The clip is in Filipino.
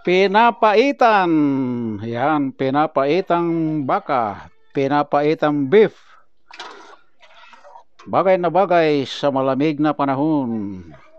pinapaitan. Ayan, pinapaitang baka, pinapaitang beef. Bagay na bagay sa malamig na panahon.